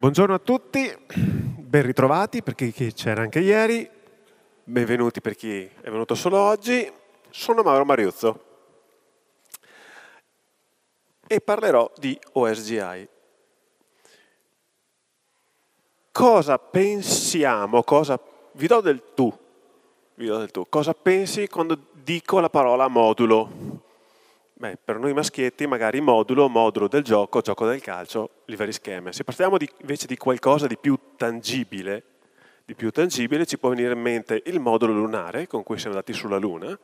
Buongiorno a tutti, ben ritrovati per chi c'era anche ieri, benvenuti per chi è venuto solo oggi. Sono Mauro Mariuzzo e parlerò di OSGI. Cosa pensiamo, cosa, vi do del tu, vi do del tu, cosa pensi quando dico la parola modulo? Beh, per noi maschietti magari modulo, modulo del gioco, gioco del calcio, i vari schemi. Se parliamo di, invece di qualcosa di più tangibile, di più tangibile ci può venire in mente il modulo lunare con cui siamo andati sulla Luna,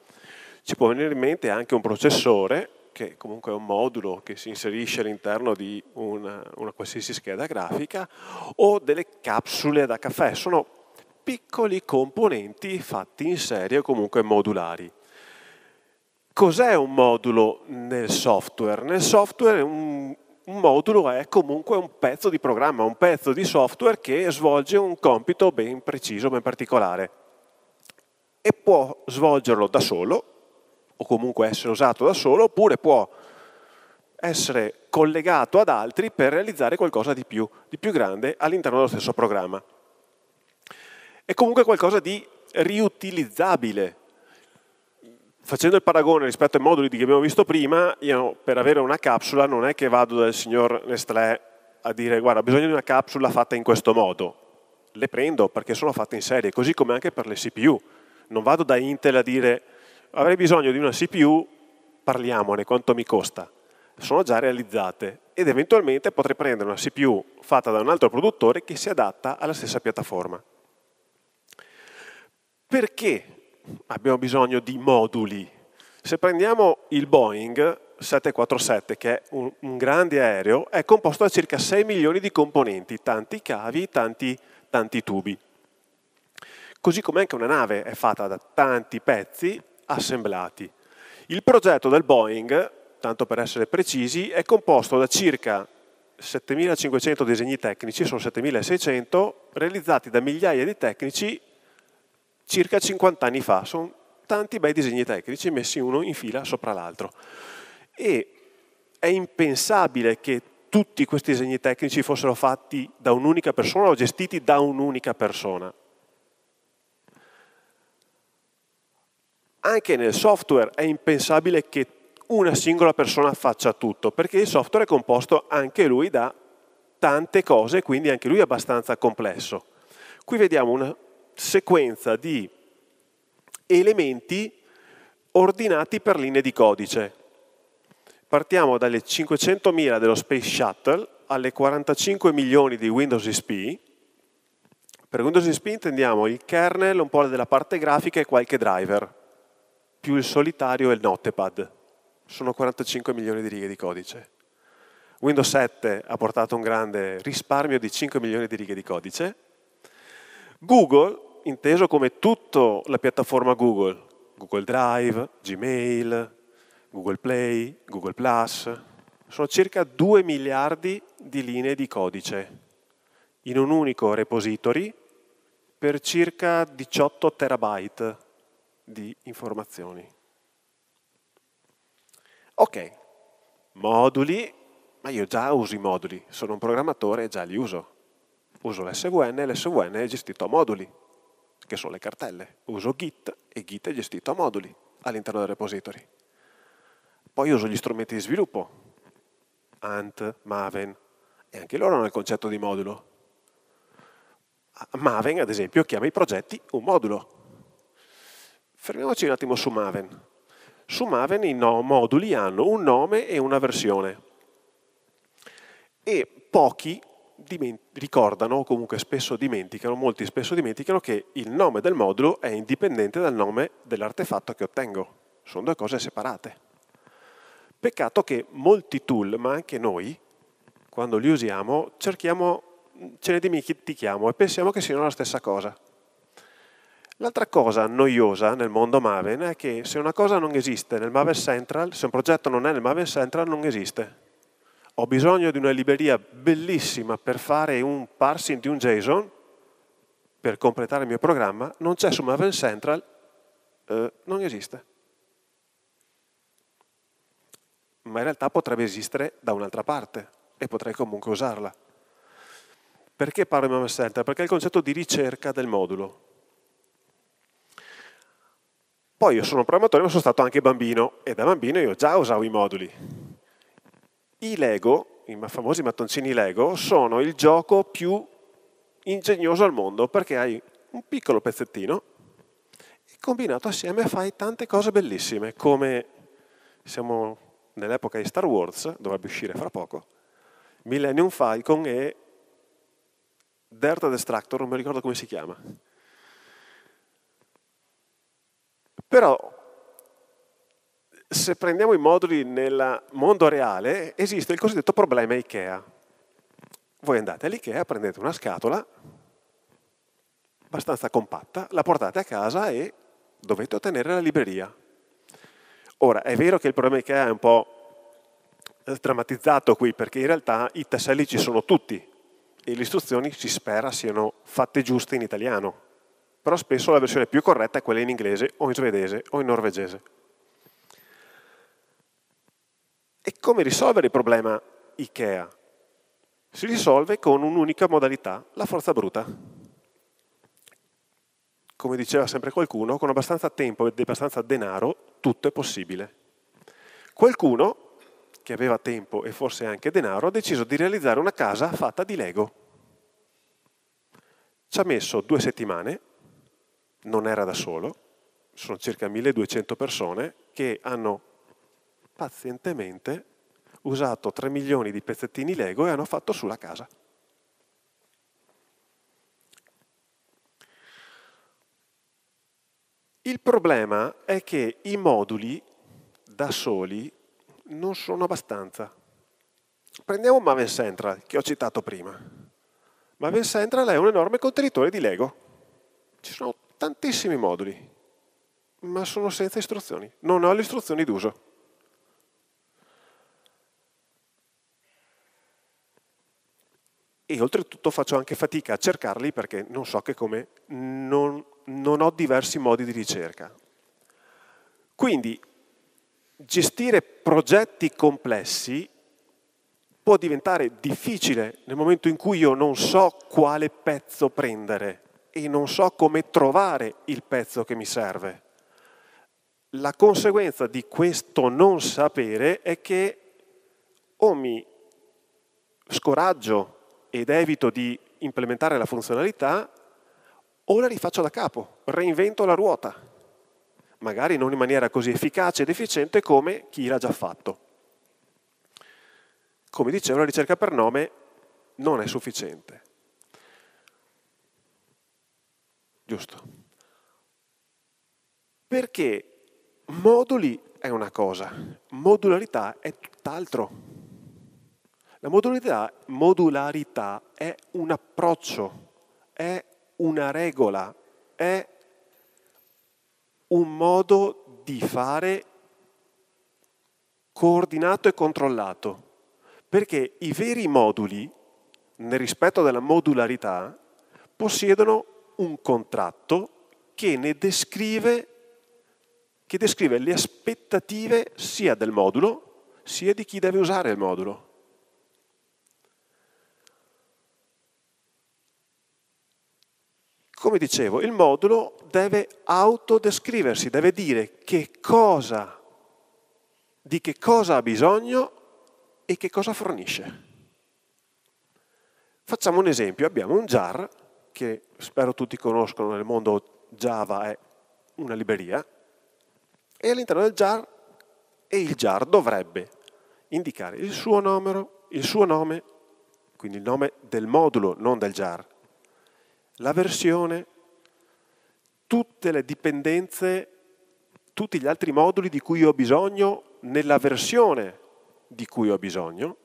ci può venire in mente anche un processore che comunque è un modulo che si inserisce all'interno di una, una qualsiasi scheda grafica o delle capsule da caffè. Sono piccoli componenti fatti in serie o comunque modulari. Cos'è un modulo nel software? Nel software un, un modulo è comunque un pezzo di programma, un pezzo di software che svolge un compito ben preciso, ben particolare e può svolgerlo da solo o comunque essere usato da solo oppure può essere collegato ad altri per realizzare qualcosa di più, di più grande all'interno dello stesso programma. È comunque qualcosa di riutilizzabile, facendo il paragone rispetto ai moduli che abbiamo visto prima, io per avere una capsula non è che vado dal signor Nestlé a dire guarda, ho bisogno di una capsula fatta in questo modo. Le prendo perché sono fatte in serie, così come anche per le CPU. Non vado da Intel a dire avrei bisogno di una CPU, parliamone, quanto mi costa. Sono già realizzate ed eventualmente potrei prendere una CPU fatta da un altro produttore che si adatta alla stessa piattaforma. Perché abbiamo bisogno di moduli. Se prendiamo il Boeing 747, che è un, un grande aereo, è composto da circa 6 milioni di componenti, tanti cavi, tanti, tanti tubi. Così come anche una nave è fatta da tanti pezzi assemblati. Il progetto del Boeing, tanto per essere precisi, è composto da circa 7.500 disegni tecnici, sono 7.600, realizzati da migliaia di tecnici circa 50 anni fa. Sono tanti bei disegni tecnici messi uno in fila sopra l'altro. E è impensabile che tutti questi disegni tecnici fossero fatti da un'unica persona o gestiti da un'unica persona. Anche nel software è impensabile che una singola persona faccia tutto, perché il software è composto anche lui da tante cose, quindi anche lui è abbastanza complesso. Qui vediamo una sequenza di elementi ordinati per linee di codice. Partiamo dalle 500.000 dello Space Shuttle alle 45 milioni di Windows XP. Per Windows XP intendiamo il kernel, un po' della parte grafica e qualche driver, più il solitario e il notepad. Sono 45 milioni di righe di codice. Windows 7 ha portato un grande risparmio di 5 milioni di righe di codice. Google inteso come tutta la piattaforma Google, Google Drive, Gmail, Google Play, Google Plus, sono circa 2 miliardi di linee di codice in un unico repository per circa 18 terabyte di informazioni. Ok, moduli, ma io già uso i moduli, sono un programmatore e già li uso. Uso l'SVN e l'SVN è gestito a moduli che sono le cartelle. Uso Git e Git è gestito a moduli all'interno del repository. Poi uso gli strumenti di sviluppo, Ant, Maven, e anche loro hanno il concetto di modulo. Ah, Maven, ad esempio, chiama i progetti un modulo. Fermiamoci un attimo su Maven. Su Maven i no moduli hanno un nome e una versione. E pochi ricordano, o comunque spesso dimenticano, molti spesso dimenticano che il nome del modulo è indipendente dal nome dell'artefatto che ottengo. Sono due cose separate. Peccato che molti tool, ma anche noi, quando li usiamo, cerchiamo, ce ne dimentichiamo e pensiamo che siano la stessa cosa. L'altra cosa noiosa nel mondo Maven è che se una cosa non esiste nel Maven Central, se un progetto non è nel Maven Central, non esiste ho bisogno di una libreria bellissima per fare un parsing di un JSON, per completare il mio programma, non c'è su Maven Central, eh, non esiste. Ma in realtà potrebbe esistere da un'altra parte e potrei comunque usarla. Perché parlo di Maven Central? Perché è il concetto di ricerca del modulo. Poi io sono un programmatore ma sono stato anche bambino e da bambino io già usavo i moduli i Lego, i famosi mattoncini Lego, sono il gioco più ingegnoso al mondo perché hai un piccolo pezzettino e combinato assieme fai tante cose bellissime, come siamo nell'epoca di Star Wars, dovrebbe uscire fra poco, Millennium Falcon e Delta Destructor, non mi ricordo come si chiama. Però se prendiamo i moduli nel mondo reale, esiste il cosiddetto problema IKEA. Voi andate all'IKEA, prendete una scatola abbastanza compatta, la portate a casa e dovete ottenere la libreria. Ora, è vero che il problema IKEA è un po' drammatizzato qui, perché in realtà i tasselli ci sono tutti e le istruzioni si spera siano fatte giuste in italiano. Però spesso la versione più corretta è quella in inglese o in svedese o in norvegese. E come risolvere il problema IKEA? Si risolve con un'unica modalità, la forza bruta. Come diceva sempre qualcuno, con abbastanza tempo e abbastanza denaro tutto è possibile. Qualcuno, che aveva tempo e forse anche denaro, ha deciso di realizzare una casa fatta di Lego. Ci ha messo due settimane, non era da solo, sono circa 1200 persone che hanno pazientemente usato 3 milioni di pezzettini Lego e hanno fatto sulla casa. Il problema è che i moduli da soli non sono abbastanza. Prendiamo Maven Central, che ho citato prima. Maven Central è un enorme contenitore di Lego. Ci sono tantissimi moduli, ma sono senza istruzioni. Non ho le istruzioni d'uso. e oltretutto faccio anche fatica a cercarli perché non so che come non, non ho diversi modi di ricerca. Quindi gestire progetti complessi può diventare difficile nel momento in cui io non so quale pezzo prendere e non so come trovare il pezzo che mi serve. La conseguenza di questo non sapere è che o mi scoraggio ed evito di implementare la funzionalità, o la rifaccio da capo, reinvento la ruota, magari non in maniera così efficace ed efficiente come chi l'ha già fatto. Come dicevo, la ricerca per nome non è sufficiente. Giusto. Perché moduli è una cosa, modularità è tutt'altro. La modularità, modularità è un approccio, è una regola, è un modo di fare coordinato e controllato, perché i veri moduli, nel rispetto della modularità, possiedono un contratto che ne descrive, che descrive le aspettative sia del modulo sia di chi deve usare il modulo. Come dicevo, il modulo deve autodescriversi, deve dire che cosa, di che cosa ha bisogno e che cosa fornisce. Facciamo un esempio, abbiamo un jar che spero tutti conoscono nel mondo Java è una libreria e all'interno del jar e il jar dovrebbe indicare il suo numero, il suo nome, quindi il nome del modulo, non del jar, l'avversione, tutte le dipendenze, tutti gli altri moduli di cui ho bisogno nella versione di cui ho bisogno,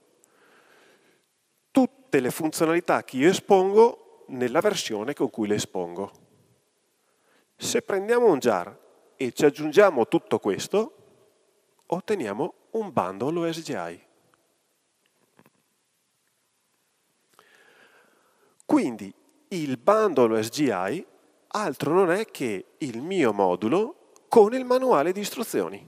tutte le funzionalità che io espongo nella versione con cui le espongo. Se prendiamo un jar e ci aggiungiamo tutto questo, otteniamo un bundle OSGI. Quindi il bundle SGI altro non è che il mio modulo con il manuale di istruzioni.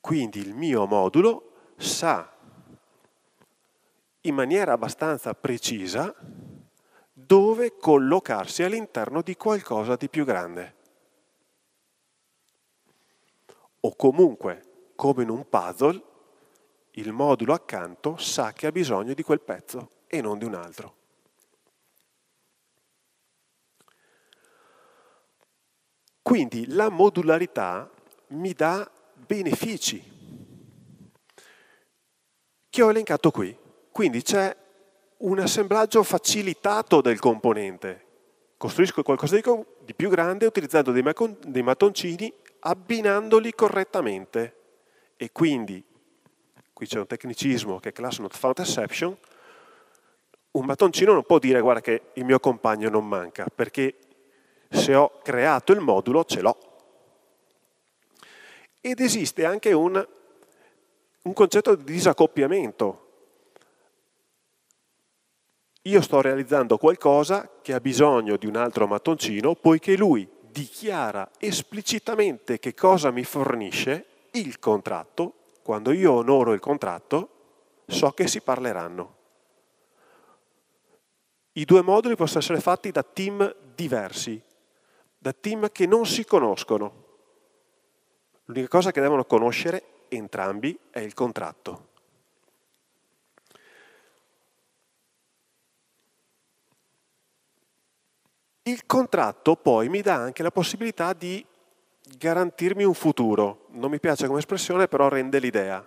Quindi il mio modulo sa in maniera abbastanza precisa dove collocarsi all'interno di qualcosa di più grande. O comunque, come in un puzzle, il modulo accanto sa che ha bisogno di quel pezzo e non di un altro. Quindi la modularità mi dà benefici che ho elencato qui. Quindi c'è un assemblaggio facilitato del componente. Costruisco qualcosa di più grande utilizzando dei mattoncini, abbinandoli correttamente. E quindi, qui c'è un tecnicismo che è class not found exception, un mattoncino non può dire guarda che il mio compagno non manca, perché se ho creato il modulo, ce l'ho. Ed esiste anche un, un concetto di disaccoppiamento. Io sto realizzando qualcosa che ha bisogno di un altro mattoncino, poiché lui dichiara esplicitamente che cosa mi fornisce il contratto, quando io onoro il contratto, so che si parleranno. I due moduli possono essere fatti da team diversi, da team che non si conoscono. L'unica cosa che devono conoscere entrambi è il contratto. Il contratto poi mi dà anche la possibilità di garantirmi un futuro. Non mi piace come espressione, però rende l'idea.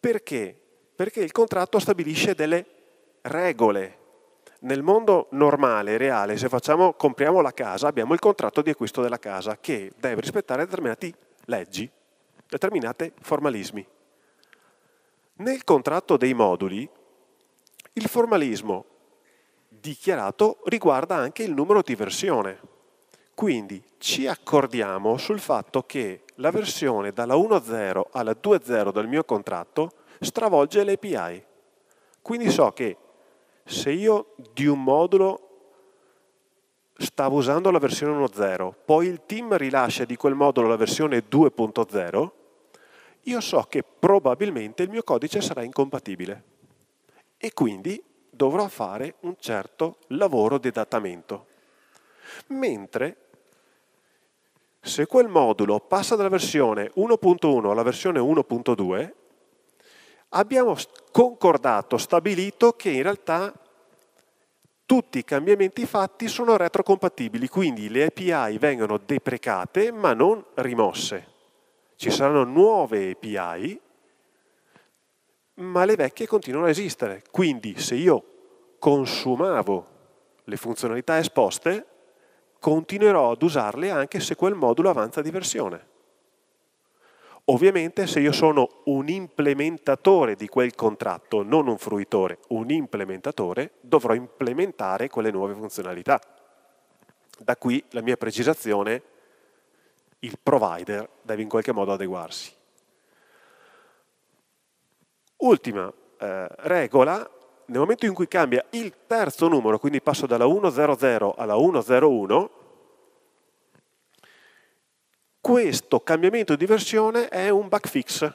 Perché? Perché il contratto stabilisce delle regole nel mondo normale, reale, se facciamo, compriamo la casa, abbiamo il contratto di acquisto della casa che deve rispettare determinate leggi, determinati formalismi. Nel contratto dei moduli il formalismo dichiarato riguarda anche il numero di versione. Quindi ci accordiamo sul fatto che la versione dalla 1.0 alla 2.0 del mio contratto stravolge l'API. Quindi so che se io di un modulo stavo usando la versione 1.0, poi il team rilascia di quel modulo la versione 2.0, io so che probabilmente il mio codice sarà incompatibile e quindi dovrò fare un certo lavoro di adattamento. Mentre se quel modulo passa dalla versione 1.1 alla versione 1.2, abbiamo concordato, stabilito che in realtà tutti i cambiamenti fatti sono retrocompatibili, quindi le API vengono deprecate ma non rimosse. Ci saranno nuove API, ma le vecchie continuano a esistere. Quindi se io consumavo le funzionalità esposte, continuerò ad usarle anche se quel modulo avanza di versione. Ovviamente se io sono un implementatore di quel contratto, non un fruitore, un implementatore, dovrò implementare quelle nuove funzionalità. Da qui la mia precisazione, il provider deve in qualche modo adeguarsi. Ultima eh, regola, nel momento in cui cambia il terzo numero, quindi passo dalla 100 alla 101, questo cambiamento di versione è un bug fix,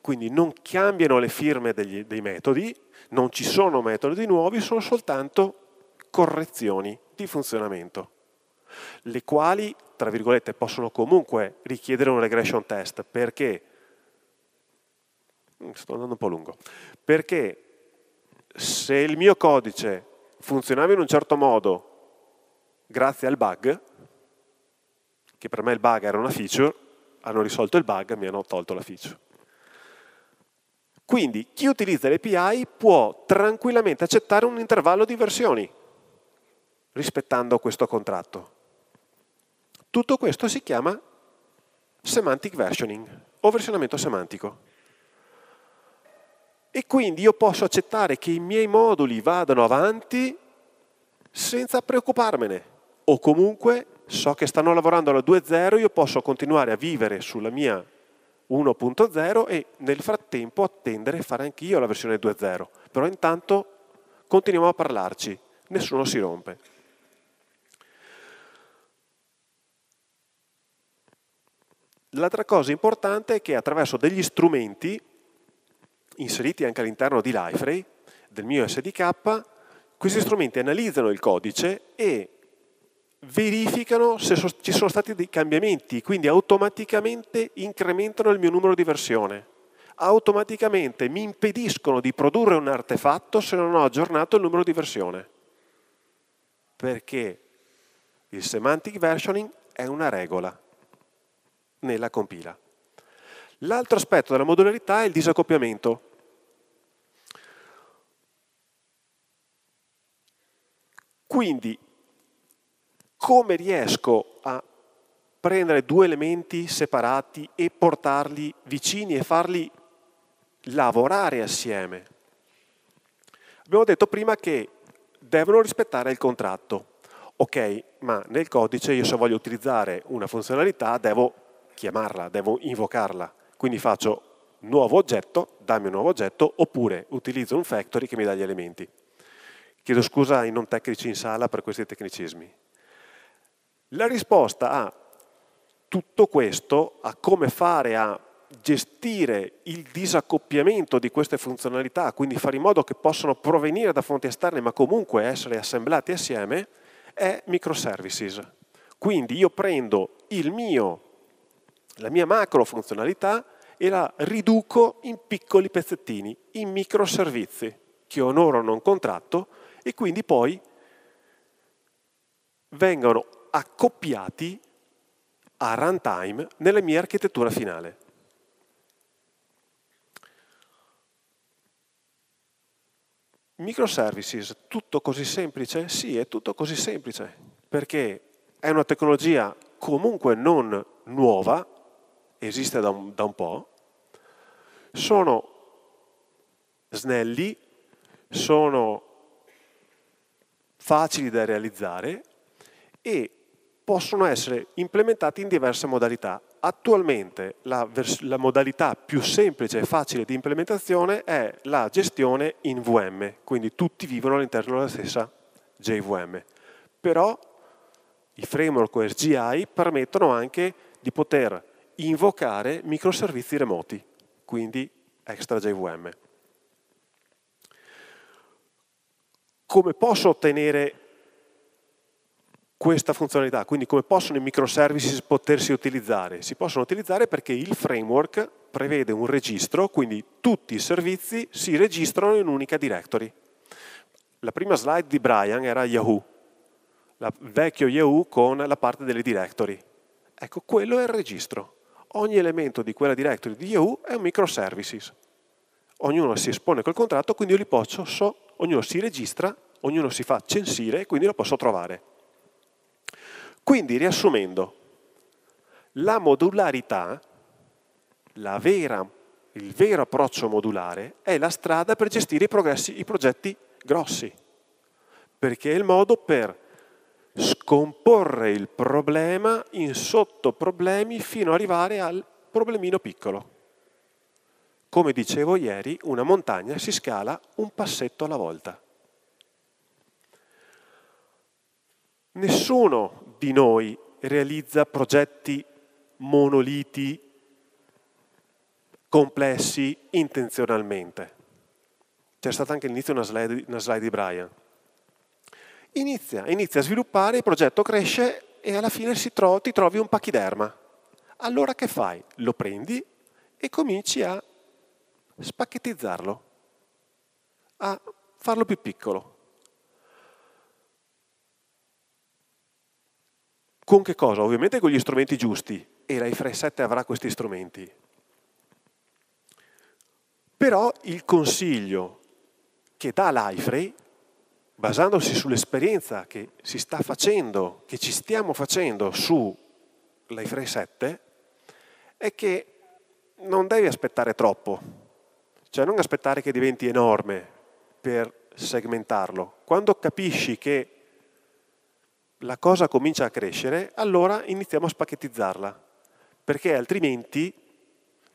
quindi non cambiano le firme degli, dei metodi, non ci sono metodi nuovi, sono soltanto correzioni di funzionamento, le quali, tra virgolette, possono comunque richiedere un regression test perché, mm, sto andando un po' lungo, perché se il mio codice funzionava in un certo modo grazie al bug, che per me il bug era una feature, hanno risolto il bug e mi hanno tolto la feature. Quindi chi utilizza l'API può tranquillamente accettare un intervallo di versioni rispettando questo contratto. Tutto questo si chiama semantic versioning o versionamento semantico. E quindi io posso accettare che i miei moduli vadano avanti senza preoccuparmene o comunque so che stanno lavorando alla 2.0, io posso continuare a vivere sulla mia 1.0 e nel frattempo attendere e fare anch'io la versione 2.0. Però intanto continuiamo a parlarci, nessuno si rompe. L'altra cosa importante è che attraverso degli strumenti inseriti anche all'interno di Liferay, del mio SDK, questi strumenti analizzano il codice e verificano se so, ci sono stati dei cambiamenti, quindi automaticamente incrementano il mio numero di versione. Automaticamente mi impediscono di produrre un artefatto se non ho aggiornato il numero di versione. Perché il semantic versioning è una regola nella compila. L'altro aspetto della modularità è il disaccoppiamento. Quindi come riesco a prendere due elementi separati e portarli vicini e farli lavorare assieme. Abbiamo detto prima che devono rispettare il contratto. Ok, ma nel codice io se voglio utilizzare una funzionalità devo chiamarla, devo invocarla. Quindi faccio nuovo oggetto, dammi un nuovo oggetto, oppure utilizzo un factory che mi dà gli elementi. Chiedo scusa ai non tecnici in sala per questi tecnicismi. La risposta a tutto questo, a come fare a gestire il disaccoppiamento di queste funzionalità, quindi fare in modo che possano provenire da fonti esterne ma comunque essere assemblati assieme, è microservices. Quindi io prendo mio, la mia macro funzionalità e la riduco in piccoli pezzettini, in microservizi che onorano un contratto e quindi poi vengono accoppiati a runtime nella mia architettura finale. Microservices, tutto così semplice? Sì, è tutto così semplice, perché è una tecnologia comunque non nuova, esiste da un, da un po', sono snelli, sono facili da realizzare e possono essere implementati in diverse modalità. Attualmente la, la, modalità più semplice e facile di implementazione è la gestione in VM, quindi tutti vivono all'interno della stessa JVM. Però i framework o SGI permettono anche di poter invocare microservizi remoti, quindi extra JVM. Come posso ottenere questa funzionalità, quindi come possono i microservices potersi utilizzare? Si possono utilizzare perché il framework prevede un registro, quindi tutti i servizi si registrano in un'unica directory. La prima slide di Brian era Yahoo, la vecchio Yahoo con la parte delle directory. Ecco, quello è il registro. Ogni elemento di quella directory di Yahoo è un microservices. Ognuno si espone col contratto, quindi io li posso, so, ognuno si registra, ognuno si fa censire e quindi lo posso trovare. Quindi, riassumendo, la modularità, la vera, il vero approccio modulare, è la strada per gestire i, i progetti grossi, perché è il modo per scomporre il problema in sottoproblemi fino ad arrivare al problemino piccolo. Come dicevo ieri, una montagna si scala un passetto alla volta. Nessuno di noi realizza progetti monoliti, complessi, intenzionalmente. C'è stata anche all'inizio una slide, una slide di Brian. Inizia, inizia a sviluppare, il progetto cresce e alla fine tro- ti trovi un pachiderma. Allora che fai? Lo prendi e cominci a spacchettizzarlo, a farlo più piccolo Con che cosa? Ovviamente con gli strumenti giusti e l'iPhone 7 avrà questi strumenti. Però il consiglio che dà l'IFRE, basandosi sull'esperienza che si sta facendo, che ci stiamo facendo su l'IFRE 7, è che non devi aspettare troppo, cioè non aspettare che diventi enorme per segmentarlo. Quando capisci che la cosa comincia a crescere, allora iniziamo a spacchettizzarla, perché altrimenti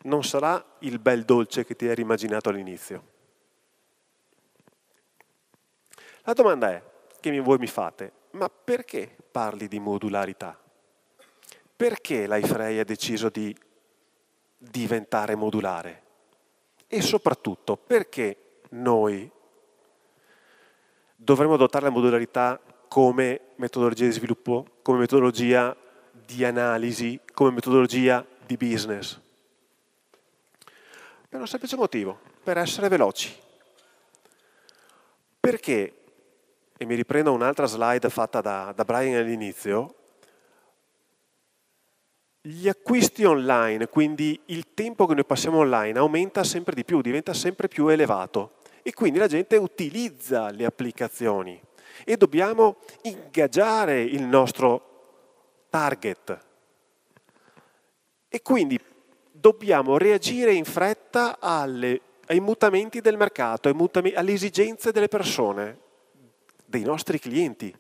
non sarà il bel dolce che ti eri immaginato all'inizio. La domanda è, che voi mi fate, ma perché parli di modularità? Perché l'Aifrey ha deciso di diventare modulare? E soprattutto, perché noi dovremmo adottare la modularità come metodologia di sviluppo, come metodologia di analisi, come metodologia di business. Per un semplice motivo, per essere veloci. Perché, e mi riprendo un'altra slide fatta da, da Brian all'inizio, gli acquisti online, quindi il tempo che noi passiamo online, aumenta sempre di più, diventa sempre più elevato e quindi la gente utilizza le applicazioni e dobbiamo ingaggiare il nostro target. E quindi dobbiamo reagire in fretta alle, ai mutamenti del mercato, mutami, alle esigenze delle persone, dei nostri clienti.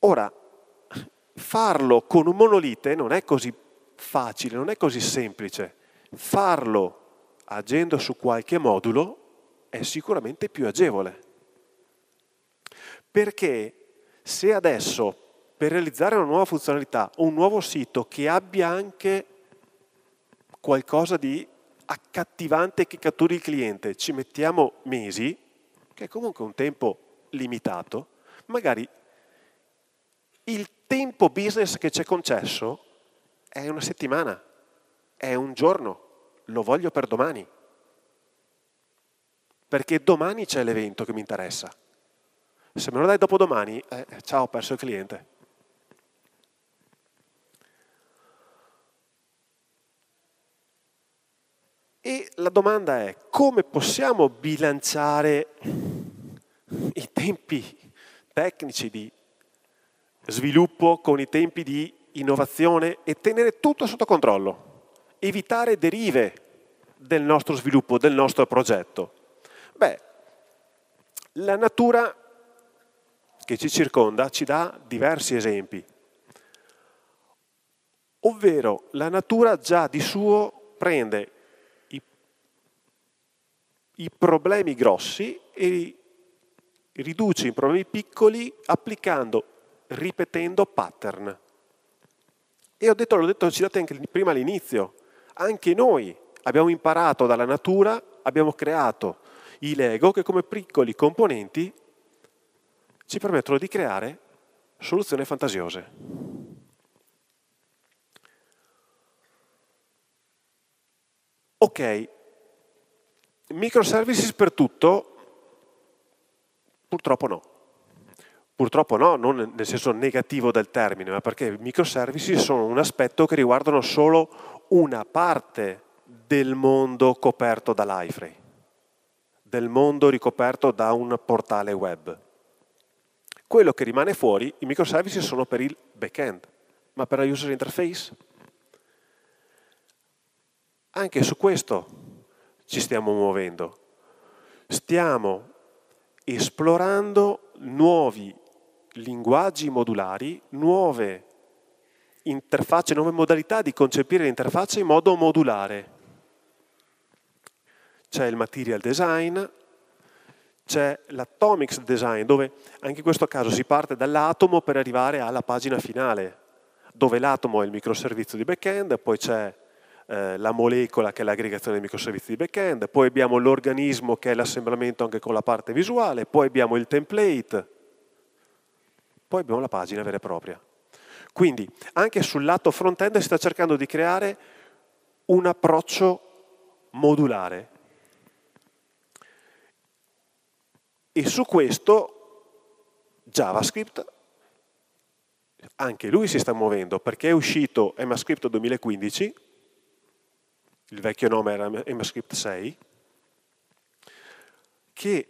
Ora, farlo con un monolite non è così facile, non è così semplice. Farlo agendo su qualche modulo è sicuramente più agevole. Perché se adesso per realizzare una nuova funzionalità o un nuovo sito che abbia anche qualcosa di accattivante che catturi il cliente, ci mettiamo mesi, che è comunque un tempo limitato, magari il tempo business che ci è concesso è una settimana, è un giorno, lo voglio per domani, perché domani c'è l'evento che mi interessa. Se me lo dai dopo domani, eh, ciao, ho perso il cliente. E la domanda è come possiamo bilanciare i tempi tecnici di sviluppo con i tempi di innovazione e tenere tutto sotto controllo, evitare derive del nostro sviluppo, del nostro progetto. Beh, la natura che ci circonda ci dà diversi esempi. Ovvero la natura già di suo prende i, i problemi grossi e li riduce in problemi piccoli applicando, ripetendo pattern. E ho detto, l'ho detto, citate anche prima all'inizio, anche noi abbiamo imparato dalla natura, abbiamo creato i Lego che come piccoli componenti ci permettono di creare soluzioni fantasiose. Ok, microservices per tutto? Purtroppo no. Purtroppo no, non nel senso negativo del termine, ma perché i microservices sono un aspetto che riguardano solo una parte del mondo coperto dall'iFree, del mondo ricoperto da un portale web. Quello che rimane fuori, i microservices sono per il backend, ma per la user interface? Anche su questo ci stiamo muovendo. Stiamo esplorando nuovi linguaggi modulari, nuove interfacce, nuove modalità di concepire le interfacce in modo modulare. C'è il material design, c'è l'atomics design, dove anche in questo caso si parte dall'atomo per arrivare alla pagina finale, dove l'atomo è il microservizio di backend, poi c'è eh, la molecola che è l'aggregazione dei microservizi di backend, poi abbiamo l'organismo che è l'assemblamento anche con la parte visuale, poi abbiamo il template, poi abbiamo la pagina vera e propria. Quindi anche sul lato front-end si sta cercando di creare un approccio modulare, E su questo JavaScript, anche lui si sta muovendo, perché è uscito EmaScript 2015, il vecchio nome era EmaScript 6, che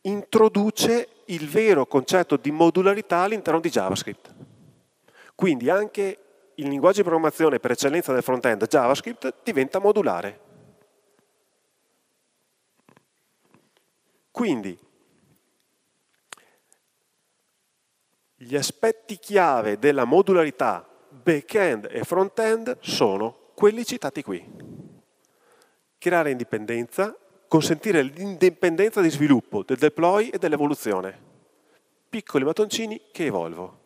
introduce il vero concetto di modularità all'interno di JavaScript. Quindi anche il linguaggio di programmazione per eccellenza del front-end JavaScript diventa modulare. Quindi Gli aspetti chiave della modularità back-end e front-end sono quelli citati qui. Creare indipendenza, consentire l'indipendenza di sviluppo del deploy e dell'evoluzione. Piccoli mattoncini che evolvo.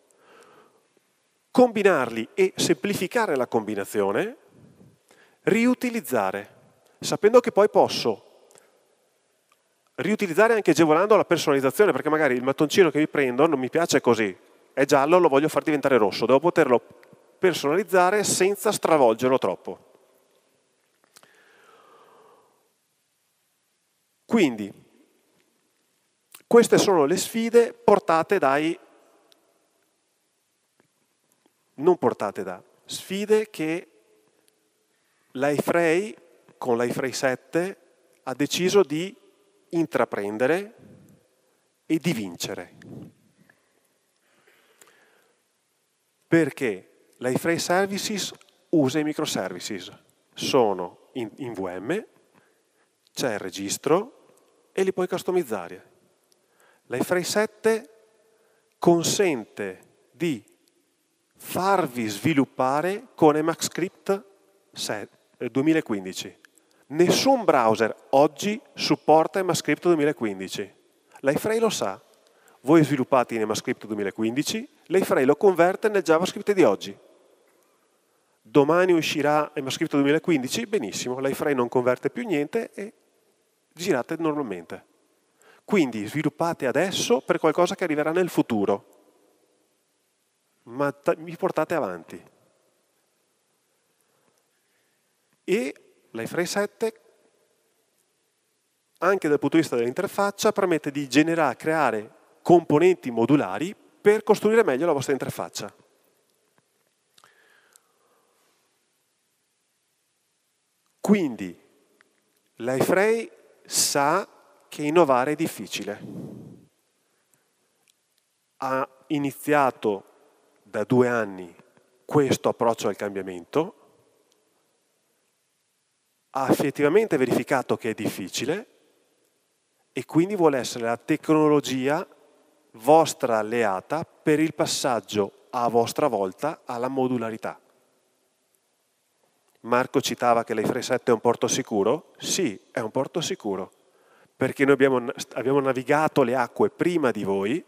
Combinarli e semplificare la combinazione, riutilizzare, sapendo che poi posso riutilizzare anche agevolando la personalizzazione, perché magari il mattoncino che mi prendo non mi piace così, è giallo, lo voglio far diventare rosso, devo poterlo personalizzare senza stravolgerlo troppo. Quindi, queste sono le sfide portate dai... non portate da, sfide che l'iFray con l'iFray 7 ha deciso di intraprendere e di vincere. Perché li Services usa i microservices. Sono in, in VM, c'è il registro e li puoi customizzare. L'iFrame 7 consente di farvi sviluppare con Emacs EMAXScript 2015 Nessun browser oggi supporta EmaScript 2015. L'iFray lo sa. Voi sviluppate in EmaScript 2015, l'IFRAE lo converte nel JavaScript di oggi. Domani uscirà EmaScript 2015, benissimo, l'IFRAE non converte più niente e girate normalmente. Quindi sviluppate adesso per qualcosa che arriverà nel futuro, ma mi portate avanti. E L'iFrame 7 anche dal punto di vista dell'interfaccia permette di generare, creare componenti modulari per costruire meglio la vostra interfaccia. Quindi l'iFrame sa che innovare è difficile. Ha iniziato da due anni questo approccio al cambiamento ha effettivamente verificato che è difficile e quindi vuole essere la tecnologia vostra alleata per il passaggio a vostra volta alla modularità. Marco citava che l'Efre 37 è un porto sicuro? Sì, è un porto sicuro, perché noi abbiamo, abbiamo navigato le acque prima di voi,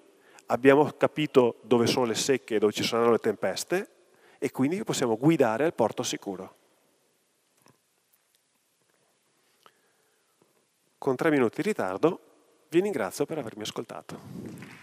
abbiamo capito dove sono le secche e dove ci saranno le tempeste e quindi possiamo guidare al porto sicuro. con tre minuti di ritardo vi ringrazio per avermi ascoltato.